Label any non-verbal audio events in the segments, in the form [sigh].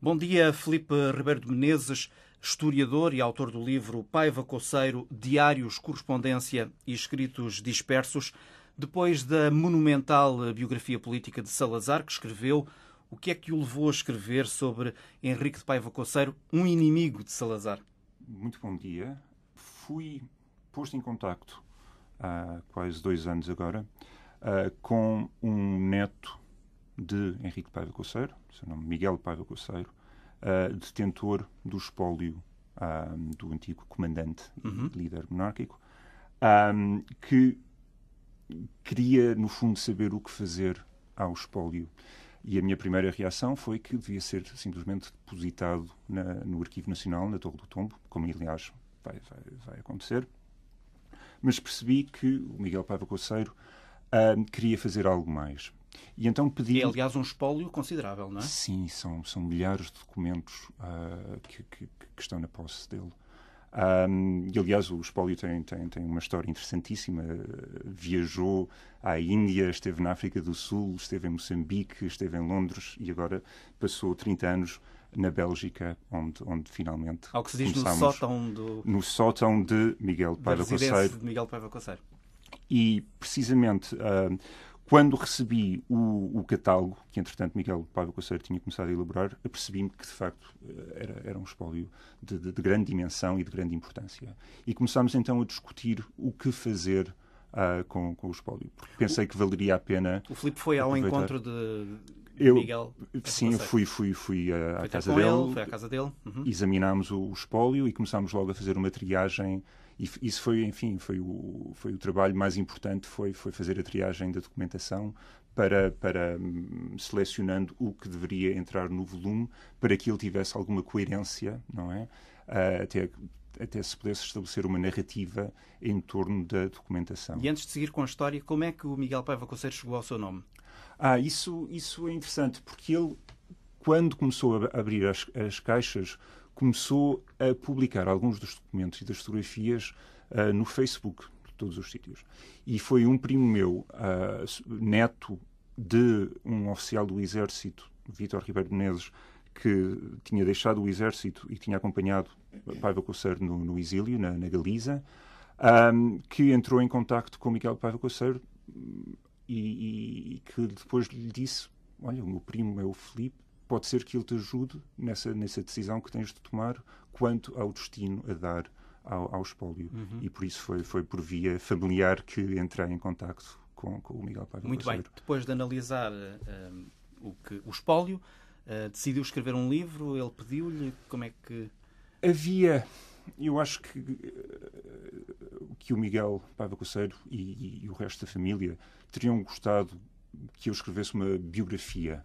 Bom dia, Felipe Ribeiro de Menezes, historiador e autor do livro Paiva Coceiro, Diários, Correspondência e Escritos Dispersos. Depois da monumental biografia política de Salazar, que escreveu, o que é que o levou a escrever sobre Henrique de Paiva Coceiro, um inimigo de Salazar? Muito bom dia. Fui posto em contacto há ah, quase dois anos agora ah, com um neto de Henrique Paiva Coceiro, seu nome Miguel Paiva Coceiro, uh, detentor do espólio do antigo comandante uhum. e líder monárquico, um, que queria, no fundo, saber o que fazer ao espólio. E a minha primeira reação foi que devia ser simplesmente depositado na, no Arquivo Nacional, na Torre do Tombo, como aliás vai, vai, vai acontecer. Mas percebi que o Miguel Paiva Coceiro queria fazer algo mais. E então pedi... É, aliás, um espólio considerável, não é? Sim, são, são milhares de documentos uh, que, que, que, estão na posse dele. Um, e, aliás, o espólio tem, tem, tem uma história interessantíssima. Viajou à Índia, esteve na África do Sul, esteve em Moçambique, esteve em Londres e agora passou 30 anos na Bélgica, onde, onde finalmente. Ao que se diz no sótão do. No sótão de Miguel Paiva Conceiro. De Miguel Paiva Conceiro. E, precisamente, uh, quando recebi o, o, catálogo, que entretanto Miguel Paiva Conceiro tinha começado a elaborar, apercebi-me que de facto eh, era, era um espólio de, de, de, grande dimensão e de grande importância. E começámos então a discutir o que fazer uh, com, com o espólio, porque pensei que valeria a pena. O Filipe foi ao encontro de eu, Miguel? Sim, fui, fui, fui à, casa dele. Ele, foi à casa dele. Uhum. Examinámos o, o espólio e começámos logo a fazer uma triagem e isso foi, enfim, foi o, foi o trabalho mais importante, foi, foi fazer a triagem da documentação para, para hum, selecionando o que deveria entrar no volume para que ele tivesse alguma coerência, não é? Uh, até, até se pudesse estabelecer uma narrativa em torno da documentação. E antes de seguir com a história, como é que o Miguel Paiva Conceiro chegou ao seu nome? Ah, isso, isso é interessante, porque ele, quando começou a abrir as, as caixas, começou a publicar alguns dos documentos e das fotografias uh, no Facebook, de todos os sítios. E foi um primo meu, uh, neto de um oficial do Exército, Vítor Ribeiro Menezes, que tinha deixado o Exército e tinha acompanhado Paiva Coceiro no, no exílio, na, na Galiza, um, ah, que entrou em contacto com Miguel Paiva Coceiro e, e, que depois lhe disse: Olha, o meu primo é o Felipe, pode ser que ele te ajude nessa, nessa decisão que tens de tomar quanto ao destino a dar ao, ao espólio. Uhum. E por isso foi, foi por via familiar que entrei em contacto com, com o Miguel Paiva Muito bem, depois de analisar eh, o, que, o espólio, uh, decidiu escrever um livro, ele pediu-lhe, como é que... Havia, eu acho que eh, que o Miguel Paiva Coceiro e, e o resto da família teriam gostado que eu escrevesse uma biografia.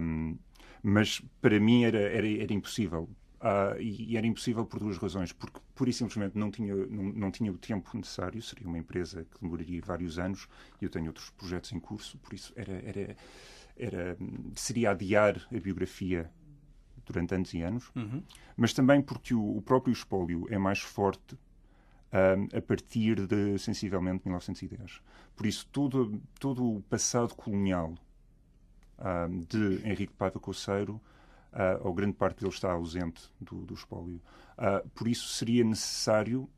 Um, mas para mim era, era, era impossível. Uh, e, e, era impossível por duas razões. Porque, por e simplesmente, não tinha, não, não tinha o tempo necessário. Seria uma empresa que demoraria vários anos e eu tenho outros projetos em curso. Por isso, era, era, era seria adiar a biografia durante anos e anos. Uhum. Mas também porque o, o próprio espólio é mais forte um, a partir de sensivelmente 1910. Por isso, todo, todo o passado colonial um, de Henrique Paiva Coceiro, uh, ou grande parte dele está ausente do, do espólio. Uh, por isso, seria necessário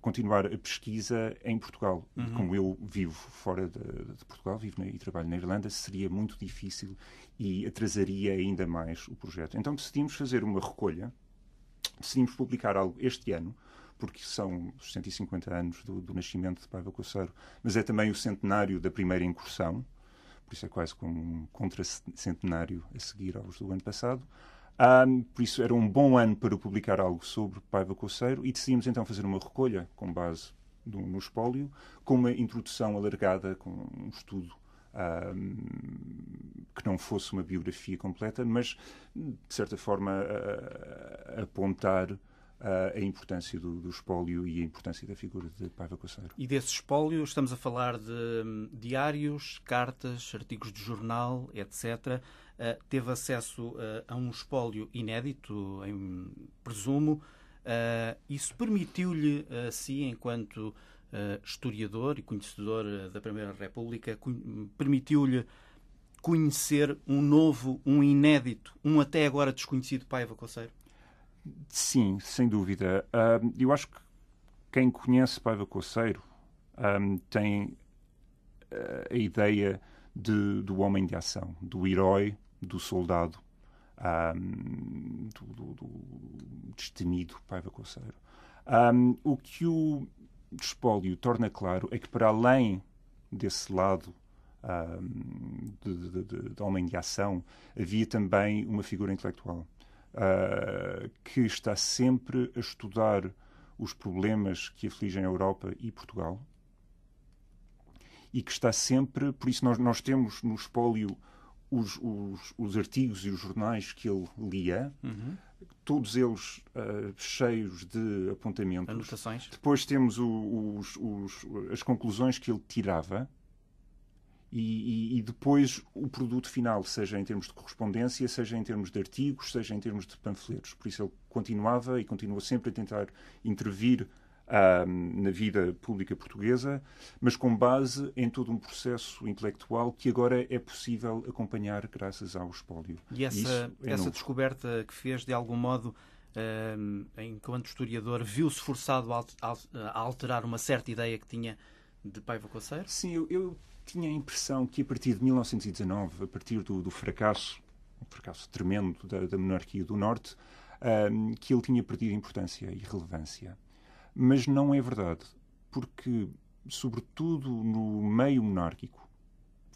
continuar a pesquisa em Portugal. Uhum. Como eu vivo fora de, de Portugal, vivo na, e trabalho na Irlanda, seria muito difícil e atrasaria ainda mais o projeto. Então decidimos fazer uma recolha, decidimos publicar algo este ano, porque são os 150 anos do, do nascimento de Paiva Coceiro, mas é também o centenário da primeira incursão, por isso é quase como um contracentenário a seguir aos do ano passado. Um, ah, por isso era um bom ano para publicar algo sobre Paiva Coceiro e decidimos então fazer uma recolha com base do, no espólio, com uma introdução alargada, com um estudo um, ah, que não fosse uma biografia completa, mas de certa forma apontar a importância do, do, espólio e a importância da figura de Paiva Coceiro. E desse espólio estamos a falar de hum, diários, cartas, artigos de jornal, etc. Uh, teve acesso uh, a um espólio inédito, em, presumo. Uh, isso permitiu-lhe, assim, enquanto historiador e conhecedor da Primeira República, permitiu-lhe conhecer um novo, um inédito, um até agora desconhecido Paiva Coceiro? Sim, sem dúvida. Uh, eu acho que quem conhece Paiva Coceiro um, tem eh, a ideia de, do homem de ação, do herói, do soldado, um, do, do, do, destemido Paiva Coceiro. Um, o que o Despólio torna claro é que, para além desse lado um, de, de, de, homem de ação, havia também uma figura intelectual uh, que está sempre a estudar os problemas que afligem a Europa e Portugal e que está sempre, por isso nós, nós temos no espólio os, os, os artigos e os jornais que ele lia, uhum. todos eles uh, cheios de apontamentos. Anotações. Depois temos o, os, os, as conclusões que ele tirava e, e, e, depois o produto final, seja em termos de correspondência, seja em termos de artigos, seja em termos de panfletos. Por isso ele continuava e continua sempre a tentar intervir um, ah, na vida pública portuguesa, mas com base em todo um processo intelectual que agora é possível acompanhar graças ao espólio. E essa, é essa descoberta que fez, de algum modo, um, ah, enquanto historiador, viu-se forçado a alterar uma certa ideia que tinha de Paiva Coceiro? Sim, eu, eu tinha a impressão que a partir de 1919, a partir do, do fracasso, um fracasso tremendo da, da monarquia do Norte, um, que ele tinha perdido importância e relevância. Mas não é verdade, porque, sobretudo no meio monárquico,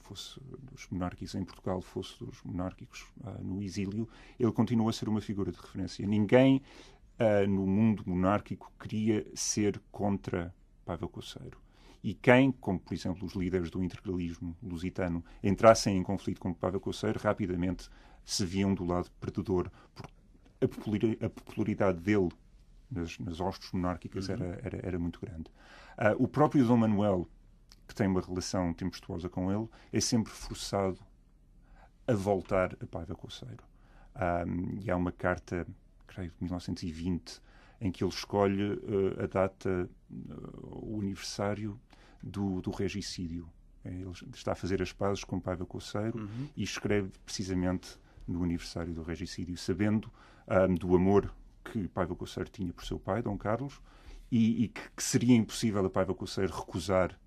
fosse dos monárquicos em Portugal, fosse dos monárquicos uh, no exílio, ele continua a ser uma figura de referência. Ninguém uh, no mundo monárquico queria ser contra Pavel Coceiro e quem, como por exemplo os líderes do integralismo lusitano, entrassem em conflito com o Papa Coceiro, rapidamente se viam do lado perdedor, porque a popularidade dele nas, nas hostes monárquicas uhum. era, era, era, muito grande. Uh, o próprio Dom Manuel, que tem uma relação tempestuosa com ele, é sempre forçado a voltar a Paiva Coceiro. Um, ah, e há uma carta, creio, de 1920, em que ele escolhe uh, a data, uh, o aniversário do, do regicídio. É, ele está a fazer as pazes com Paiva Coceiro uhum. e escreve precisamente no aniversário do regicídio, sabendo um, do amor que Paiva Coceiro tinha por seu pai, Dom Carlos, e, e que, que, seria impossível a Paiva Coceiro recusar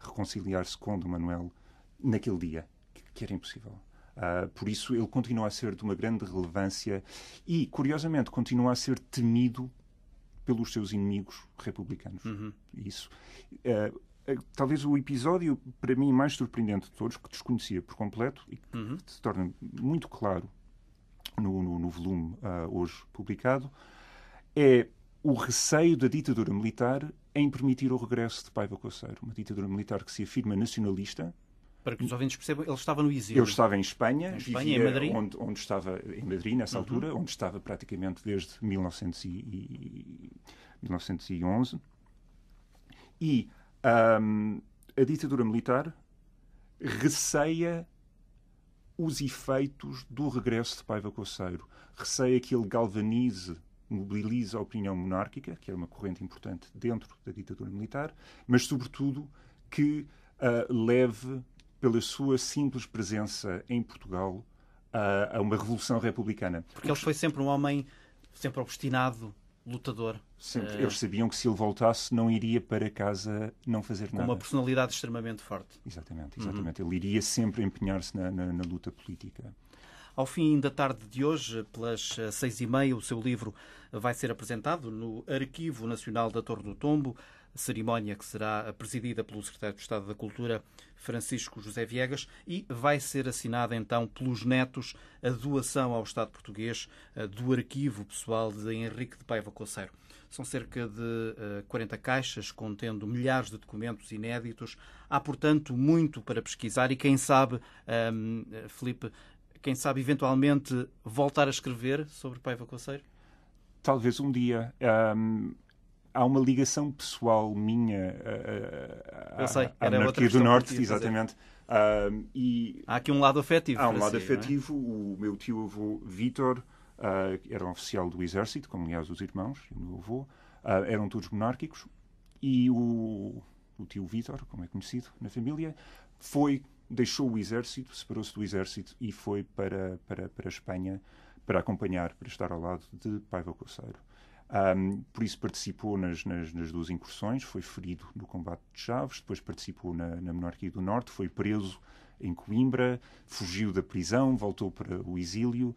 reconciliar-se com Dom Manuel naquele dia, que, que era impossível. Uh, por isso, ele continua a ser de uma grande relevância e, curiosamente, continua a ser temido pelos seus inimigos republicanos. Uhum. Isso. Uh, talvez o episódio para mim mais surpreendente de todos, que desconhecia por completo e que uhum. se torna muito claro no, no, no volume uh, hoje publicado, é o receio da ditadura militar em permitir o regresso de Paiva Coceiro, uma ditadura militar que se afirma nacionalista, para que os ouvintes percebam, ele estava no exílio. Eu estava em Espanha, em Espanha, em Madrid. Onde, onde, estava em Madrid nessa uhum. altura, onde estava praticamente desde 1900 e, 1911. E um, a ditadura militar receia os efeitos do regresso de Paiva Coceiro. Receia que ele galvanize, mobilize a opinião monárquica, que era uma corrente importante dentro da ditadura militar, mas, sobretudo, que uh, leve pela sua simples presença em Portugal a, a uma revolução republicana. Porque ele foi sempre um homem sempre obstinado, lutador. Sempre. Uh... Eles sabiam que se ele voltasse não iria para casa não fazer Com nada. uma personalidade extremamente forte. Exatamente, uhum. exatamente. Uhum. Ele iria sempre empenhar-se na, na, na luta política. Ao fim da tarde de hoje, pelas eh, seis e meia, o seu livro vai ser apresentado no Arquivo Nacional da Torre do Tombo cerimónia que será presidida pelo secretário de Estado da Cultura, Francisco José Viegas, e vai ser assinada então pelos netos a doação ao Estado português eh, do arquivo pessoal de Henrique de Paiva Coceiro. São cerca de 40 eh, caixas contendo milhares de documentos inéditos. Há, portanto, muito para pesquisar e quem sabe, um, ehm, Felipe, quem sabe eventualmente voltar a escrever sobre Paiva Coceiro? Talvez um dia. Um, ehm, há uma ligação pessoal minha eh, à, à, do Norte, exatamente. Ah, e há aqui um lado afetivo. Há um lado si, é? afetivo. É? O meu tio-avô Vítor uh, era um oficial do Exército, como aliás os irmãos e o meu avô, uh, eram todos monárquicos. E o, o tio Vítor, como é conhecido na família, foi deixou o Exército, separou-se do Exército e foi para, para, para a Espanha para acompanhar, para estar ao lado de Paiva Coceiro. Um, por isso participou nas, nas, nas, duas incursões, foi ferido no combate de Chaves, depois participou na, na Monarquia do Norte, foi preso em Coimbra, fugiu da prisão, voltou para o exílio.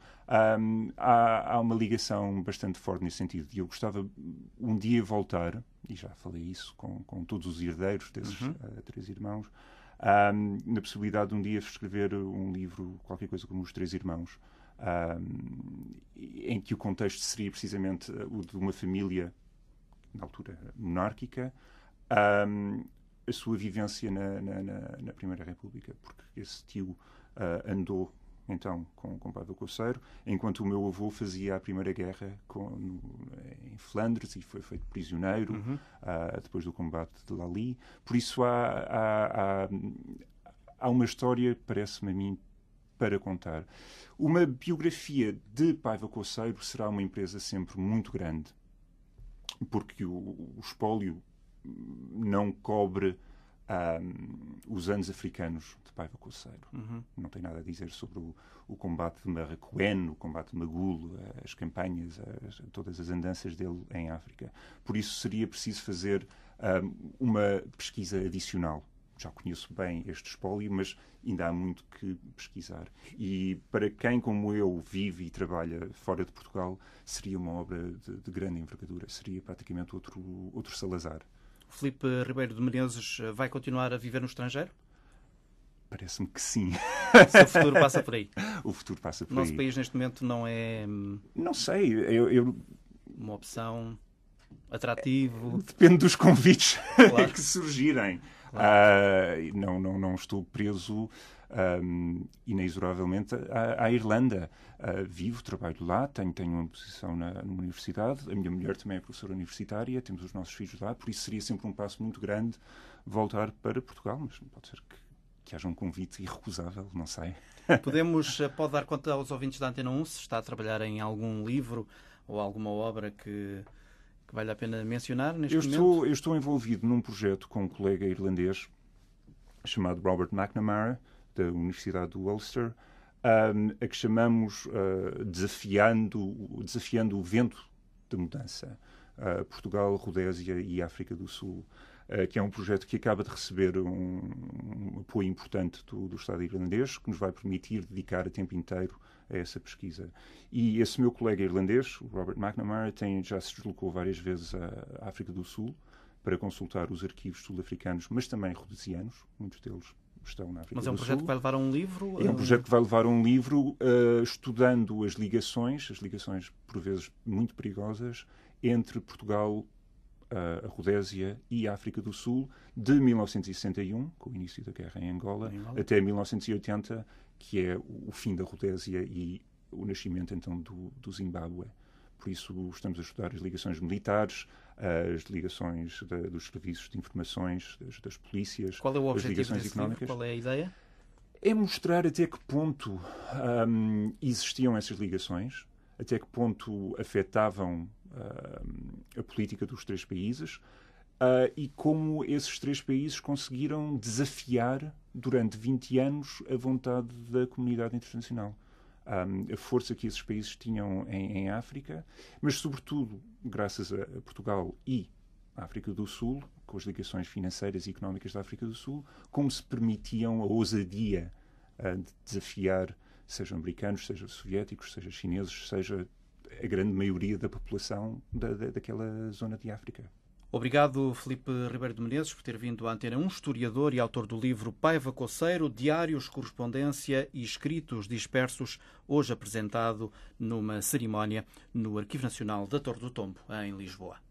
Um, há, há, uma ligação bastante forte nesse sentido. E eu gostava um dia voltar, e já falei isso com, com todos os herdeiros desses uhum. uh, três irmãos, um, na possibilidade de um dia escrever um livro, qualquer coisa como Os Três Irmãos, em que o contexto seria precisamente eh, o de uma família, na altura monárquica, a sua vivência na, na, na, Primeira República, porque esse tio uh, andou então com, com Padre Coceiro, enquanto o meu avô fazia a Primeira Guerra com, no, em Flandres e foi feito prisioneiro uhum. uh, depois do combate de Lali. Por isso há, há, há, há uma história, parece-me a mim, para contar. Uma biografia de Paiva Coceiro será uma empresa sempre muito grande, porque o, o espólio não cobre um, os anos africanos de Paiva Coceiro. Uhum. Não tem nada a dizer sobre o, o combate de Marraquén, o combate de Magulo, as campanhas, as, todas as andanças dele em África. Por isso seria preciso fazer um, uma pesquisa adicional já conheço bem este espólio, mas ainda há muito que pesquisar. E para quem, como eu, vive e trabalha fora de Portugal, seria uma obra de, de grande envergadura, seria praticamente outro, outro Salazar. Felipe Ribeiro de Menezes eh, vai continuar a viver no estrangeiro? Parece-me que sim. Se [laughs] o futuro passa por aí. O futuro passa por Nosso aí. Nosso país neste momento não é. Hum, não sei. Eu, eu... Uma opção atrativo. Depende dos convites claro. [laughs] que surgirem. Uh, não, não, não estou preso um, inexoravelmente à, à Irlanda. Uh, vivo, trabalho lá, tenho, tenho uma posição na, na, universidade, a minha mulher também é professora universitária, temos os nossos filhos lá, por isso seria sempre um passo muito grande voltar para Portugal, mas pode ser que, que haja um convite irrecusável, não sei. [laughs] Podemos, eh, pode dar conta aos ouvintes da Antena 1 se está a trabalhar em algum livro ou alguma obra que vale a pena mencionar neste eu momento? Estou, eu estou envolvido num projeto com um colega irlandês chamado Robert McNamara, da Universidade do Ulster, um, a que chamamos uh, desafiando, desafiando o Vento de Mudança. Uh, Portugal, Rodésia e África do Sul, uh, que é um projeto que acaba de receber um, um apoio importante do, do Estado irlandês, que nos vai permitir dedicar a tempo inteiro a essa pesquisa. E esse meu colega irlandês, o Robert McNamara, tem, já se deslocou várias vezes à África do Sul para consultar os arquivos sul-africanos, mas também rhodesianos, muitos deles estão na África do Sul. Mas é um projeto Sul. que vai levar a um livro? É um eh, projeto que vai levar a um livro uh, estudando as ligações, as ligações por vezes muito perigosas, entre Portugal, uh, a Rodésia e a África do Sul, de 1961, com o início da guerra em Angola, em Angola. até 1980, que é o fim da Rodésia e o nascimento então do, do Zimbábue. Por isso estamos a estudar as ligações militares, as ligações dos serviços de informações, das, das polícias, Qual é o objetivo as ligações económicas. Livro? Qual é a ideia? É mostrar até que ponto um, existiam essas ligações, até que ponto afetavam hum, a política dos três países uh, e como esses três países conseguiram desafiar durante 20 anos a vontade da comunidade internacional. Um, a força que esses países tinham em, em África, mas, sobretudo, graças a, a Portugal e à África do Sul, com as ligações financeiras e económicas da África do Sul, como se permitiam a ousadia uh, de desafiar, sejam americanos, sejam soviéticos, sejam chineses, seja a grande maioria da população da, da, daquela zona de África. Obrigado, Felipe Ribeiro de Menezes, por ter vindo à Antena um historiador e autor do livro Paiva Coceiro, Diários, Correspondência e Escritos Dispersos, hoje apresentado numa cerimónia no Arquivo Nacional da Torre do Tombo, em Lisboa.